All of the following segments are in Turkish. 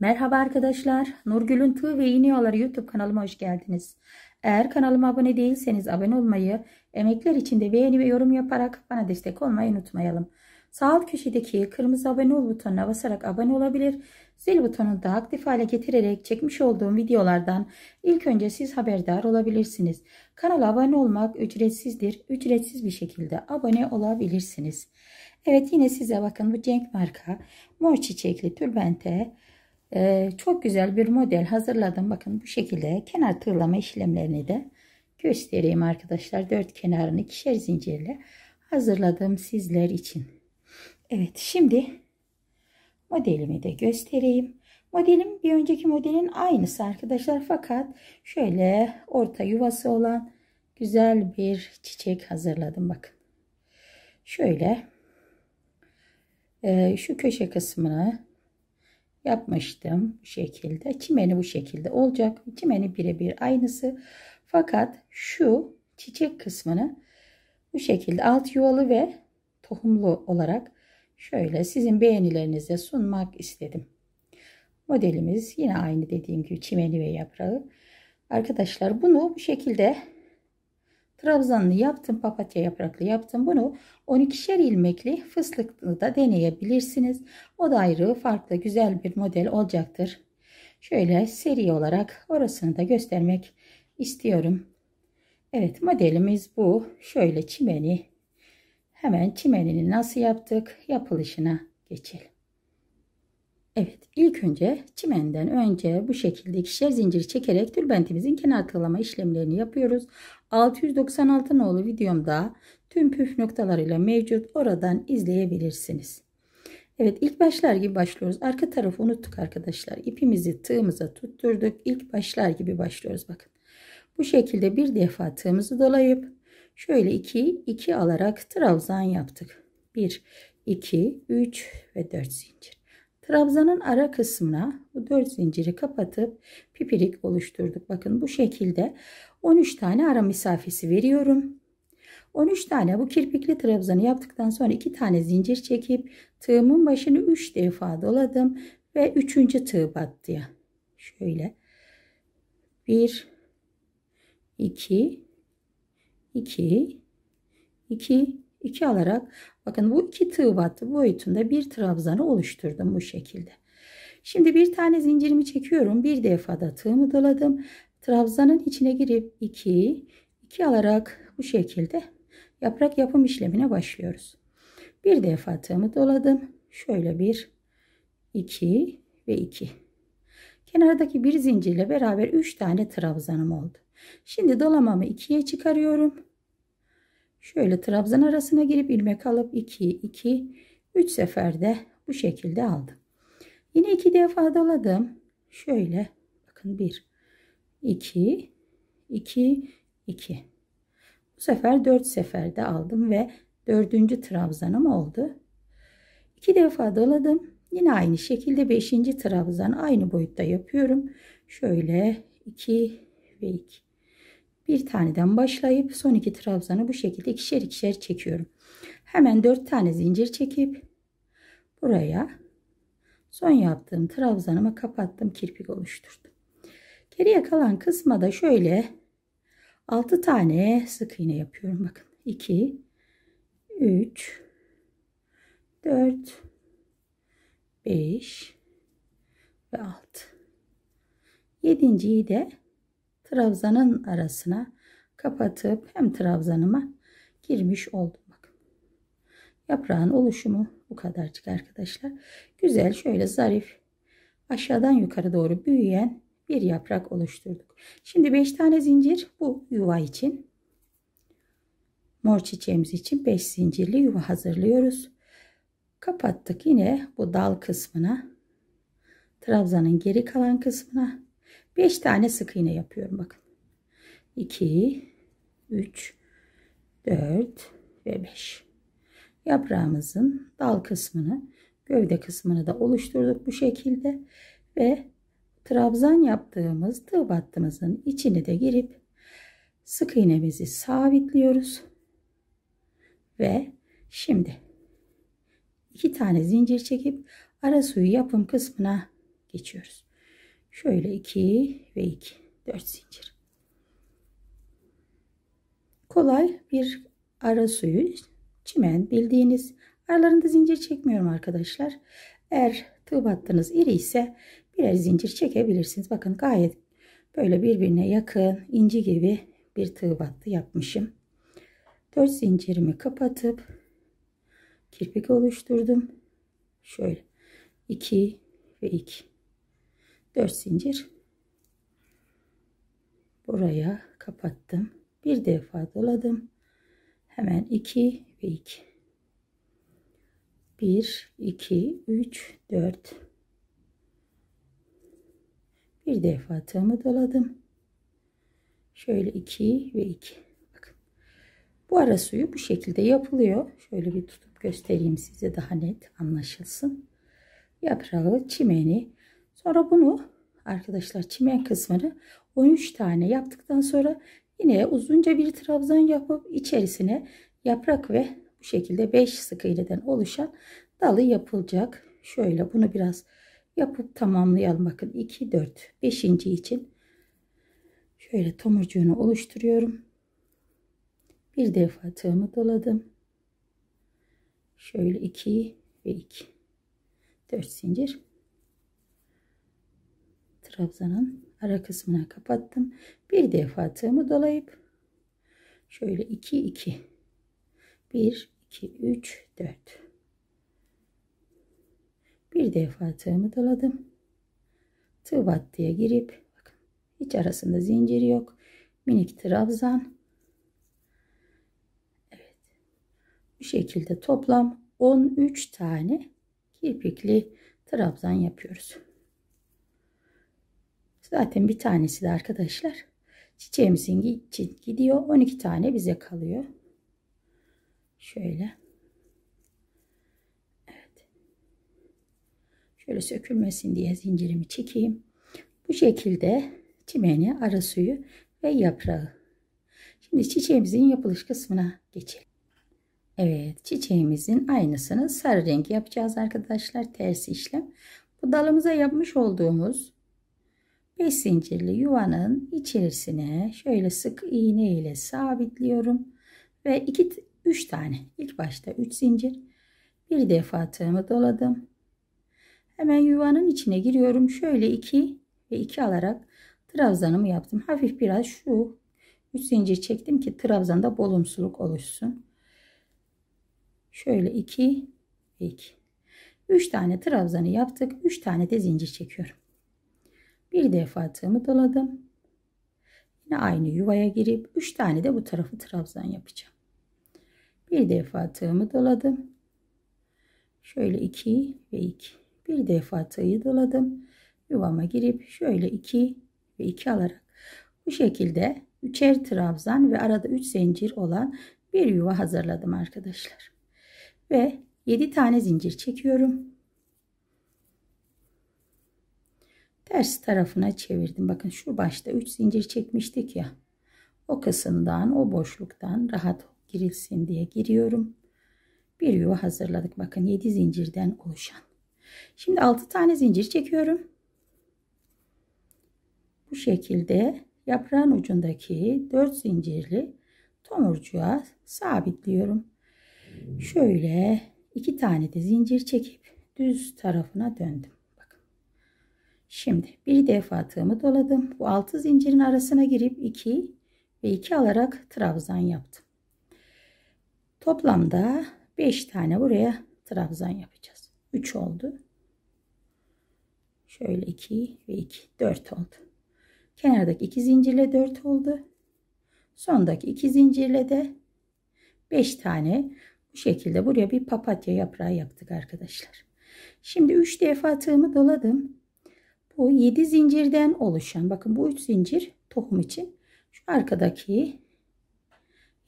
Merhaba arkadaşlar. Nurgül'ün Tığ ve İğniyoları YouTube kanalıma hoş geldiniz. Eğer kanalıma abone değilseniz abone olmayı, emekler için de beğeni ve yorum yaparak bana destek olmayı unutmayalım. Sağ alt köşedeki kırmızı abone ol butonuna basarak abone olabilir, zil butonunu da aktif hale getirerek çekmiş olduğum videolardan ilk önce siz haberdar olabilirsiniz. Kanala abone olmak ücretsizdir. Ücretsiz bir şekilde abone olabilirsiniz. Evet yine size bakın bu Cenk marka mor çiçekli tülbente ee, çok güzel bir model hazırladım. Bakın bu şekilde kenar tığlama işlemlerini de göstereyim arkadaşlar. Dört kenarını ikişer zincirle hazırladım sizler için. Evet şimdi modelimi de göstereyim. Modelim bir önceki modelin aynısı arkadaşlar. Fakat şöyle orta yuvası olan güzel bir çiçek hazırladım. Bakın şöyle e, şu köşe kısmını yapmıştım bu şekilde. Çimeni bu şekilde olacak. Çimeni birebir aynısı. Fakat şu çiçek kısmını bu şekilde alt yuvalı ve tohumlu olarak şöyle sizin beğenilerinize sunmak istedim. Modelimiz yine aynı dediğim gibi çimeni ve yaprağı. Arkadaşlar bunu bu şekilde Trabzanlı yaptım, papatya yapraklı yaptım. Bunu 12'şer ilmekli fıstıklı da deneyebilirsiniz. O da ayrı farklı güzel bir model olacaktır. Şöyle seri olarak orasını da göstermek istiyorum. Evet modelimiz bu. Şöyle çimeni hemen çimenini nasıl yaptık yapılışına geçelim. Evet ilk önce çimenden önce bu şekilde ikişer zinciri çekerek tülbentimizin kenar tığlama işlemlerini yapıyoruz. 696 nolu videomda tüm püf noktalarıyla mevcut oradan izleyebilirsiniz. Evet ilk başlar gibi başlıyoruz. Arka tarafı unuttuk arkadaşlar. İpimizi tığımıza tutturduk. İlk başlar gibi başlıyoruz bakın. Bu şekilde bir defa tığımızı dolayıp şöyle 2 2 alarak trabzan yaptık. 1 2 3 ve 4 zincir. Trabzanın ara kısmına bu 4 zinciri kapatıp pipirik oluşturduk. Bakın bu şekilde 13 tane ara mesafesi veriyorum. 13 tane bu kirpikli trabzanı yaptıktan sonra 2 tane zincir çekip tığımın başını 3 defa doladım ve 3. tığ battıya. Şöyle 1 2 2 2 2 alarak bakın bu iki tığ battı boyutunda bir trabzanı oluşturdum bu şekilde. Şimdi bir tane zincirimi çekiyorum. Bir defada tığımı doladım. Trabzanın içine girip 2, 2 alarak bu şekilde yaprak yapım işlemine başlıyoruz. Bir defa tığımı doladım. Şöyle bir, 2 ve 2. Kenardaki bir zincirle beraber 3 tane trabzanım oldu. Şimdi dolamamı 2'ye çıkarıyorum. Şöyle trabzan arasına girip ilmek alıp 2 2 3 seferde bu şekilde aldım. Yine iki defa doladım. Şöyle bakın 1 2 2 2 bu sefer 4 seferde aldım ve dördüncü trabzanım oldu. İki defa doladım. Yine aynı şekilde 5. trabzan aynı boyutta yapıyorum. Şöyle 2 ve 2. Bir taneden başlayıp son iki trabzanı bu şekilde ikişer ikişer çekiyorum. Hemen dört tane zincir çekip buraya son yaptığım trabzanımı kapattım kirpik oluşturdum. Geriye kalan kısma da şöyle altı tane sık iğne yapıyorum. Bakın iki, üç, dört, beş ve 6. Yedinciyi de trabzanın arasına kapatıp hem trabzanıma girmiş oldum. Bakın. Yaprağın oluşumu bu kadarcık arkadaşlar. Güzel şöyle zarif aşağıdan yukarı doğru büyüyen bir yaprak oluşturduk. Şimdi 5 tane zincir bu yuva için. Mor çiçeğimiz için 5 zincirli yuva hazırlıyoruz. Kapattık yine bu dal kısmına. Trabzanın geri kalan kısmına 5 tane sık iğne yapıyorum bakın. 2 3 4 ve 5. Yaprağımızın dal kısmını, gövde kısmını da oluşturduk bu şekilde ve trabzan yaptığımız tığ battımızın içine de girip sık iğnemizi sabitliyoruz. Ve şimdi iki tane zincir çekip ara suyu yapım kısmına geçiyoruz. Şöyle 2 ve 2. 4 zincir. Kolay bir ara suyu çimen bildiğiniz aralarında zincir çekmiyorum arkadaşlar. Eğer tığ battınız iri ise birer zincir çekebilirsiniz. Bakın gayet böyle birbirine yakın inci gibi bir tığ battı yapmışım. 4 zincirimi kapatıp kirpik oluşturdum. Şöyle 2 ve 2. 4 zincir buraya kapattım bir defa doladım hemen 2 ve 2 1 2 3 4 bir defa tığımı doladım şöyle 2 ve 2 bu ara suyu bu şekilde yapılıyor şöyle bir tutup göstereyim size daha net anlaşılsın yaprağı çimeni Sonra bunu arkadaşlar çimen kısmını 13 tane yaptıktan sonra yine uzunca bir trabzan yapıp içerisine yaprak ve bu şekilde 5 sık iğneden oluşan dalı yapılacak. Şöyle bunu biraz yapıp tamamlayalım. Bakın 2, 4, 5. için şöyle tomurcuğunu oluşturuyorum. Bir defa tığımı doladım. Şöyle 2 ve 2. 4 zincir trabzanın ara kısmına kapattım. Bir defa tığımı dolayıp şöyle 2 2 1 2 3 4 bir defa tığımı doladım. Tığ battıya girip bakın hiç arasında zincir yok. Minik trabzan. Evet. Bu şekilde toplam 13 tane kirpikli trabzan yapıyoruz. Zaten bir tanesi de arkadaşlar çiçeğimizin gidiyor. 12 tane bize kalıyor. Şöyle. Evet. Şöyle sökülmesin diye zincirimi çekeyim. Bu şekilde çimeni, ara suyu ve yaprağı. Şimdi çiçeğimizin yapılış kısmına geçelim. Evet çiçeğimizin aynısını sarı renk yapacağız arkadaşlar. Ters işlem. Bu dalımıza yapmış olduğumuz 5 zincirli yuvanın içerisine şöyle sık iğne ile sabitliyorum ve 2 3 tane ilk başta 3 zincir bir defa tığımı doladım hemen yuvanın içine giriyorum şöyle 2 ve 2 alarak trabzanımı yaptım hafif biraz şu 3 zincir çektim ki trabzanda bolumsuluk oluşsun şöyle 2 2 3 tane trabzanı yaptık 3 tane de zincir çekiyorum bir defa tığımı doladım. Yine aynı yuvaya girip 3 tane de bu tarafı trabzan yapacağım. Bir defa tığımı doladım. Şöyle 2 ve 2. Bir defa tığı doladım. Yuvama girip şöyle 2 ve 2 alarak bu şekilde üçer trabzan ve arada 3 zincir olan bir yuva hazırladım arkadaşlar. Ve 7 tane zincir çekiyorum. ters tarafına çevirdim. Bakın şu başta 3 zincir çekmiştik ya. O kısımdan, o boşluktan rahat girilsin diye giriyorum. Bir yuva hazırladık. Bakın 7 zincirden oluşan. Şimdi 6 tane zincir çekiyorum. Bu şekilde yaprağın ucundaki 4 zincirli tomurcuğa sabitliyorum. Şöyle iki tane de zincir çekip düz tarafına döndüm. Şimdi bir defa tığımı doladım. Bu altı zincirin arasına girip 2 ve 2 alarak trabzan yaptım. Toplamda 5 tane buraya trabzan yapacağız. 3 oldu. Şöyle 2 ve 2 4 oldu. Kenardaki 2 zincirle 4 oldu. Sondaki 2 zincirle de 5 tane bu şekilde buraya bir papatya yaprağı yaptık arkadaşlar. Şimdi 3 defa tığımı doladım. Bu 7 zincirden oluşan bakın bu 3 zincir tohum için. Şu arkadaki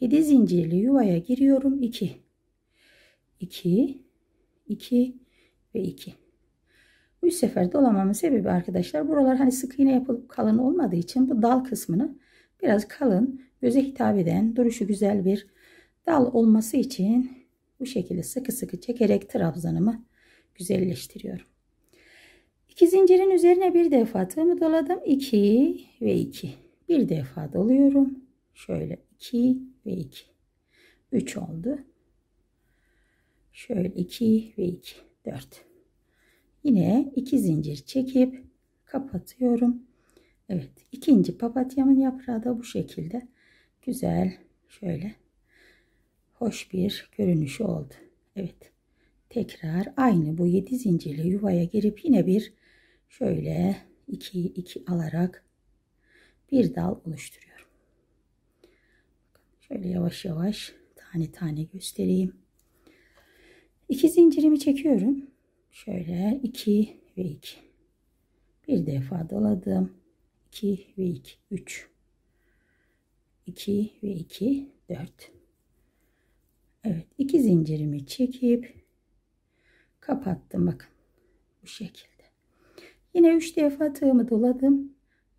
7 zincirli yuvaya giriyorum. 2 2 2 ve 2. Bu sefer dolamamın sebebi arkadaşlar buralar hani sık iğne yapılıp kalın olmadığı için bu dal kısmını biraz kalın göze hitap eden duruşu güzel bir dal olması için bu şekilde sıkı sıkı çekerek trabzanımı güzelleştiriyorum. İki zincirin üzerine bir defa tığımı doladım. 2 ve 2. Bir defa doluyorum. Şöyle 2 ve 2. 3 oldu. Şöyle 2 ve 2. 4. Yine 2 zincir çekip kapatıyorum. Evet. ikinci papatyamın yaprağı da bu şekilde. Güzel. Şöyle. Hoş bir görünüşü oldu. Evet. Tekrar aynı bu 7 zincirli yuvaya girip yine bir şöyle 2 2 alarak bir dal oluşturuyorum. Şöyle yavaş yavaş tane tane göstereyim. İki zincirimi çekiyorum. Şöyle 2 ve 2. Bir defa doladım. 2 ve 2 3. 2 ve 2 4. Evet, iki zincirimi çekip kapattım bakın bu şekilde. Yine 3 defa tığımı doladım.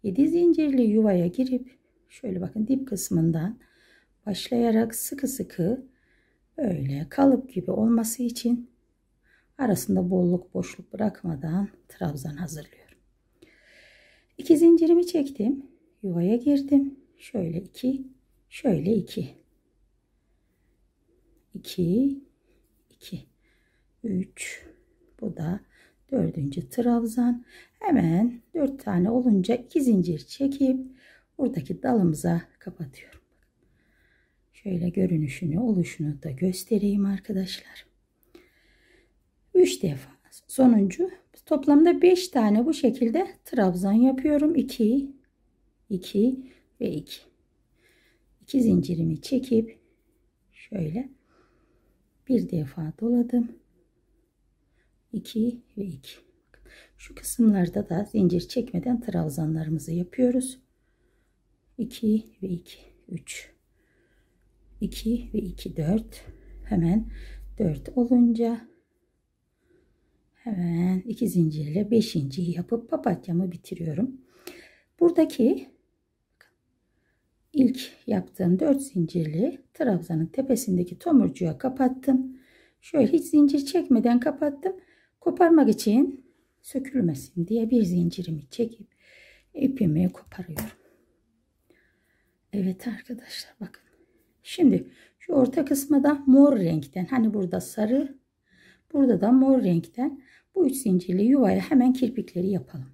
7 zincirli yuvaya girip şöyle bakın dip kısmından başlayarak sıkı sıkı böyle kalıp gibi olması için arasında bolluk boşluk bırakmadan trabzan hazırlıyorum. 2 zincirimi çektim. Yuvaya girdim. Şöyle 2, şöyle 2. 2 2 3 bu da dördüncü trabzan hemen dört tane olunca iki zincir çekip buradaki dalımıza kapatıyorum. Şöyle görünüşünü oluşunu da göstereyim arkadaşlar. Üç defa sonuncu toplamda beş tane bu şekilde trabzan yapıyorum. 2 2 ve 2. 2 zincirimi çekip şöyle bir defa doladım. 2 ve 2 şu kısımlarda da zincir çekmeden trabzanlarımızı yapıyoruz 2 ve 2 3 2 ve 2 4 hemen 4 olunca hemen 2 zincirle 5. yapıp papatyamı bitiriyorum buradaki ilk yaptığım 4 zincirli trabzanın tepesindeki tomurcuya kapattım şöyle hiç zincir çekmeden kapattım Koparmak için sökülmesin diye bir zincirimi çekip ipimi koparıyorum. Evet arkadaşlar bakın. Şimdi şu orta kısmı da mor renkten hani burada sarı burada da mor renkten bu üç zincirli yuvaya hemen kirpikleri yapalım.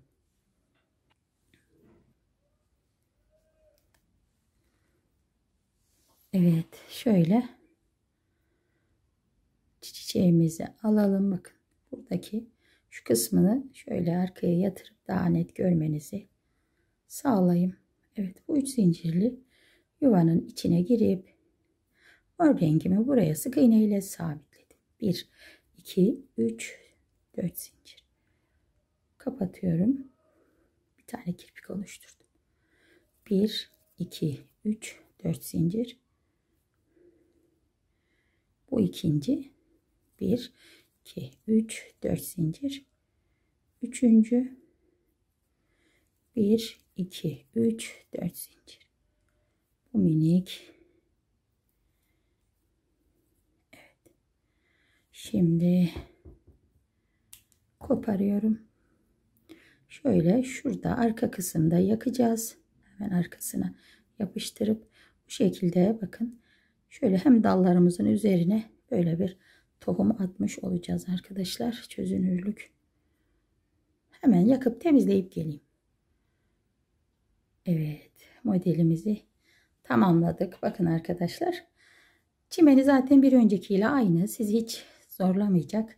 Evet şöyle çiçeğimizi alalım bakın buradaki şu kısmını şöyle arkaya yatırıp daha net görmenizi sağlayayım. Evet bu üç zincirli yuvanın içine girip mor rengimi buraya sık iğne ile sabitledim. 1 2 3 4 zincir. Kapatıyorum. Bir tane kirpik oluşturdum. 1 2 3 4 zincir. Bu ikinci. 1 2 3 4 zincir. 3. 1 2 3 4 zincir. Bu minik Evet. Şimdi koparıyorum. Şöyle şurada arka kısımda yakacağız. Hemen arkasına yapıştırıp bu şekilde bakın. Şöyle hem dallarımızın üzerine böyle bir tohum atmış olacağız arkadaşlar. Çözünürlük. Hemen yakıp temizleyip geleyim. Evet modelimizi tamamladık. Bakın arkadaşlar. Çimeni zaten bir öncekiyle aynı. Sizi hiç zorlamayacak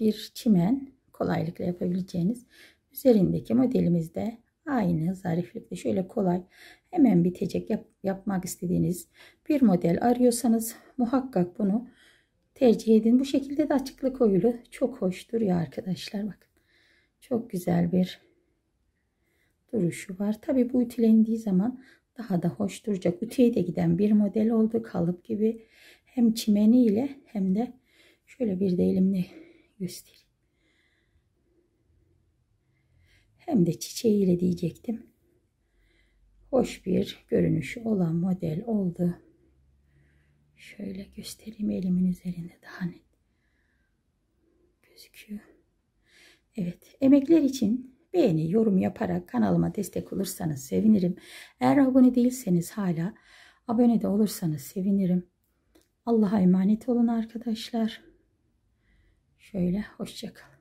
bir çimen kolaylıkla yapabileceğiniz. Üzerindeki modelimiz de aynı zariflikle şöyle kolay hemen bitecek yap, yapmak istediğiniz bir model arıyorsanız muhakkak bunu tercih edin. Bu şekilde de açıklık oyulu çok hoş duruyor arkadaşlar. Bakın çok güzel bir duruşu var. Tabi bu ütülendiği zaman daha da hoş duracak. Ütüye de giden bir model oldu. Kalıp gibi hem çimeni ile hem de şöyle bir de elimle göstereyim. Hem de çiçeğiyle diyecektim. Hoş bir görünüşü olan model oldu. Şöyle göstereyim elimin üzerinde daha net gözüküyor. Evet emekler için beğeni, yorum yaparak kanalıma destek olursanız sevinirim. Eğer abone değilseniz hala abone de olursanız sevinirim. Allah'a emanet olun arkadaşlar. Şöyle hoşçakalın.